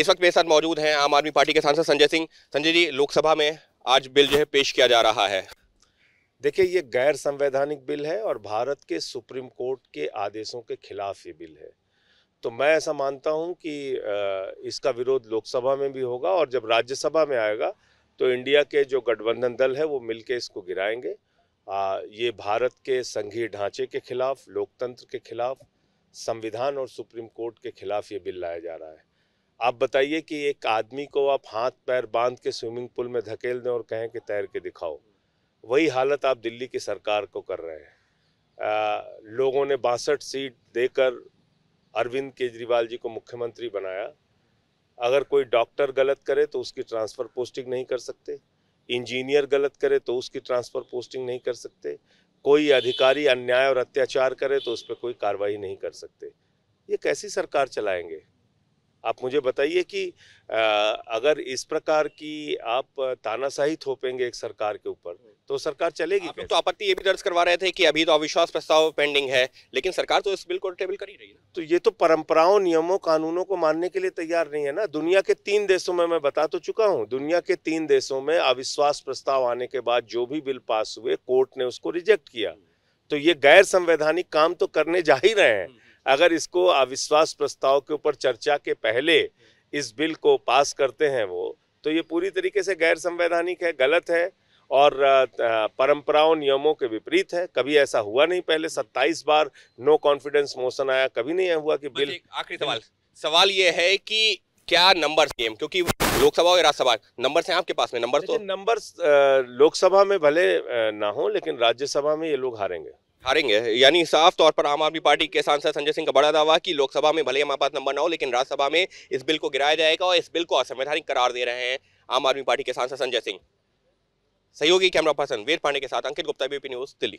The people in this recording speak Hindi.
इस वक्त मेरे साथ मौजूद हैं आम आदमी पार्टी के सांसद संजय सिंह संजय जी लोकसभा में आज बिल जो है पेश किया जा रहा है देखिए ये गैर संवैधानिक बिल है और भारत के सुप्रीम कोर्ट के आदेशों के खिलाफ ये बिल है तो मैं ऐसा मानता हूँ कि इसका विरोध लोकसभा में भी होगा और जब राज्यसभा में आएगा तो इंडिया के जो गठबंधन दल है वो मिलके इसको गिराएंगे आ, ये भारत के संघीय ढांचे के खिलाफ लोकतंत्र के खिलाफ संविधान और सुप्रीम कोर्ट के खिलाफ ये बिल लाया जा रहा है आप बताइए कि एक आदमी को आप हाथ पैर बांध के स्विमिंग पूल में धकेल दें और कहें कि तैर के दिखाओ वही हालत आप दिल्ली की सरकार को कर रहे हैं आ, लोगों ने बासठ सीट देकर अरविंद केजरीवाल जी को मुख्यमंत्री बनाया अगर कोई डॉक्टर गलत करे तो उसकी ट्रांसफ़र पोस्टिंग नहीं कर सकते इंजीनियर गलत करे तो उसकी ट्रांसफ़र पोस्टिंग नहीं कर सकते कोई अधिकारी अन्याय और अत्याचार करे तो उस पर कोई कार्रवाई नहीं कर सकते ये कैसी सरकार चलाएंगे आप मुझे बताइए कि अगर इस प्रकार की आप तानाशाही थोपेंगे एक सरकार के ऊपर तो सरकार चलेगी हाँ, तो आपत्ति ये भी दर्ज करवा रहे थे कि अभी तो अविश्वास प्रस्ताव पेंडिंग है लेकिन सरकार तो इस बिल को टेबल कर ही रही है तो ये तो परंपराओं नियमों कानूनों को मानने के लिए तैयार नहीं है ना दुनिया के तीन देशों में मैं बता तो चुका हूँ दुनिया के तीन देशों में अविश्वास प्रस्ताव आने के बाद जो भी बिल पास हुए कोर्ट ने उसको रिजेक्ट किया हम्म। तो ये गैर संवैधानिक काम तो करने जा ही रहे हैं हम्म। अगर इसको अविश्वास प्रस्ताव के ऊपर चर्चा के पहले इस बिल को पास करते हैं वो तो ये पूरी तरीके से गैर संवैधानिक है गलत है और परंपराओं नियमों के विपरीत है कभी ऐसा हुआ नहीं पहले 27 बार नो कॉन्फिडेंस मोशन आया कभी नहीं हुआ कि बिल आखिरी सवाल सवाल ये है कि क्या नंबर गेम क्योंकि लोकसभा और राज्यसभा नंबर हैं आपके पास में नंबर तो नंबर लोकसभा में भले ना हो लेकिन राज्यसभा में ये लोग हारेंगे हारेंगे यानी साफ तौर पर आम आदमी पार्टी के सांसद संजय सिंह का बड़ा दावा कि लोकसभा में भले ही हमारे पास नंबर ना हो लेकिन राज्यसभा में इस बिल को गिराया जाएगा और इस बिल को असंवैधानिक करार दे रहे हैं आम आदमी पार्टी के सांसद संजय सिंह सहयोगी कैमरा पर्सन वीर पांडे के साथ अंकित गुप्ता बीपी न्यूज दिल्ली